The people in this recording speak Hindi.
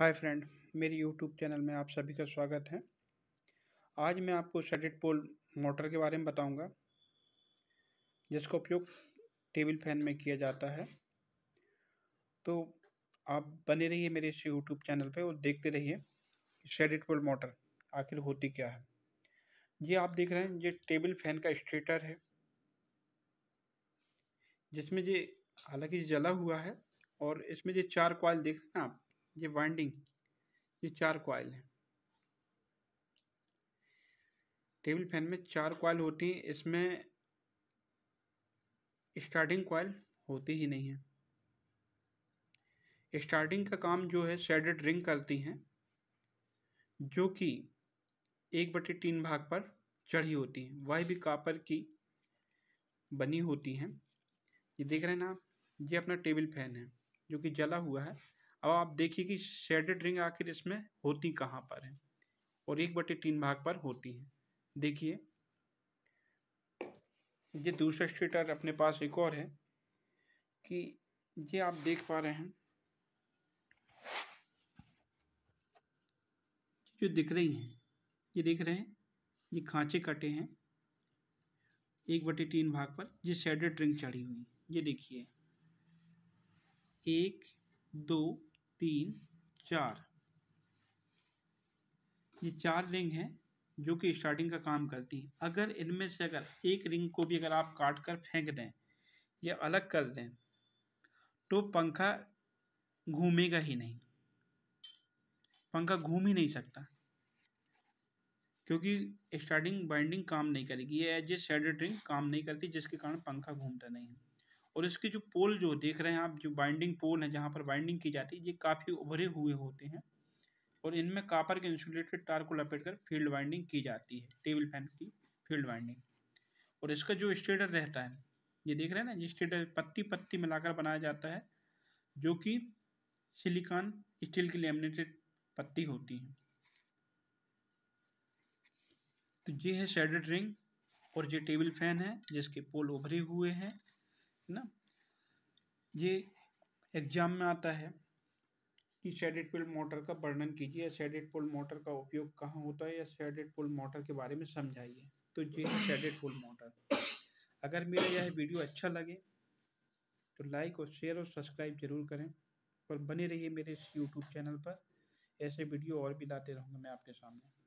हाय फ्रेंड मेरे यूट्यूब चैनल में आप सभी का स्वागत है आज मैं आपको सेडेड पोल मोटर के बारे में बताऊंगा जिसका उपयोग टेबल फैन में किया जाता है तो आप बने रहिए मेरे इस यूट्यूब चैनल पे और देखते रहिए सेडेड पोल मोटर आखिर होती क्या है ये आप देख रहे हैं ये टेबल फैन का स्टेटर है जिसमें ये हालांकि जला हुआ है और इसमें ये चार क्वाल देख रहे हैं आप ये वाइंडिंग ये चार कॉयल हैं टेबल फैन में चार कॉयल होती हैं इसमें स्टार्टिंग कॉयल होती ही नहीं है स्टार्टिंग का काम जो है शेडेड रिंग करती हैं जो कि एक बटे तीन भाग पर चढ़ी होती हैं वह भी कापर की बनी होती हैं ये देख रहे हैं ना ये अपना टेबल फैन है जो कि जला हुआ है अब आप देखिए कि शेडेड रिंग आखिर इसमें होती कहाँ पर है और एक बटे तीन भाग पर होती है देखिए ये दूसरा स्टेटर अपने पास एक और है कि ये आप देख पा रहे हैं जो दिख रही हैं ये देख रहे हैं ये खांचे कटे हैं एक बटे तीन भाग पर ये शेडेड रिंग चढ़ी हुई ये देखिए एक दो तीन चार ये चार रिंग हैं जो कि स्टार्टिंग का काम करती हैं अगर इनमें से अगर एक रिंग को भी अगर आप काट कर फेंक दें या अलग कर दें तो पंखा घूमेगा ही नहीं पंखा घूम ही नहीं सकता क्योंकि स्टार्टिंग बाइंडिंग काम नहीं करेगी ये एज ए शेडेड रिंग काम नहीं करती जिसके कारण पंखा घूमता नहीं है और इसके जो पोल जो देख रहे हैं आप जो बाइंडिंग पोल है जहाँ पर बाइंडिंग की जाती है ये काफ़ी उभरे हुए होते हैं और इनमें कापर के इंसुलेटेड तार को लपेट कर फील्ड वाइंडिंग की जाती है टेबल फैन की फील्ड वाइंडिंग और इसका जो स्टेटर रहता है ये देख रहे हैं ना ये स्टेटर पत्ती पत्ती मिलाकर बनाया जाता है जो कि सिलिकॉन स्टील की लेमिनेटेड पत्ती होती है तो ये है शेडेड रिंग और ये टेबल फैन है जिसके पोल उभरे हुए हैं है ना ये एग्जाम में आता है कि शेडेड पुल मोटर का वर्णन कीजिए या शेडेड पुल मोटर का उपयोग कहाँ होता है या शेडेड पुल मोटर के बारे में समझाइए तो ये शेडेड पुल मोटर अगर मेरा यह वीडियो अच्छा लगे तो लाइक और शेयर और सब्सक्राइब जरूर करें और बने रहिए मेरे इस यूट्यूब चैनल पर ऐसे वीडियो और भी लाते रहूँगा मैं आपके सामने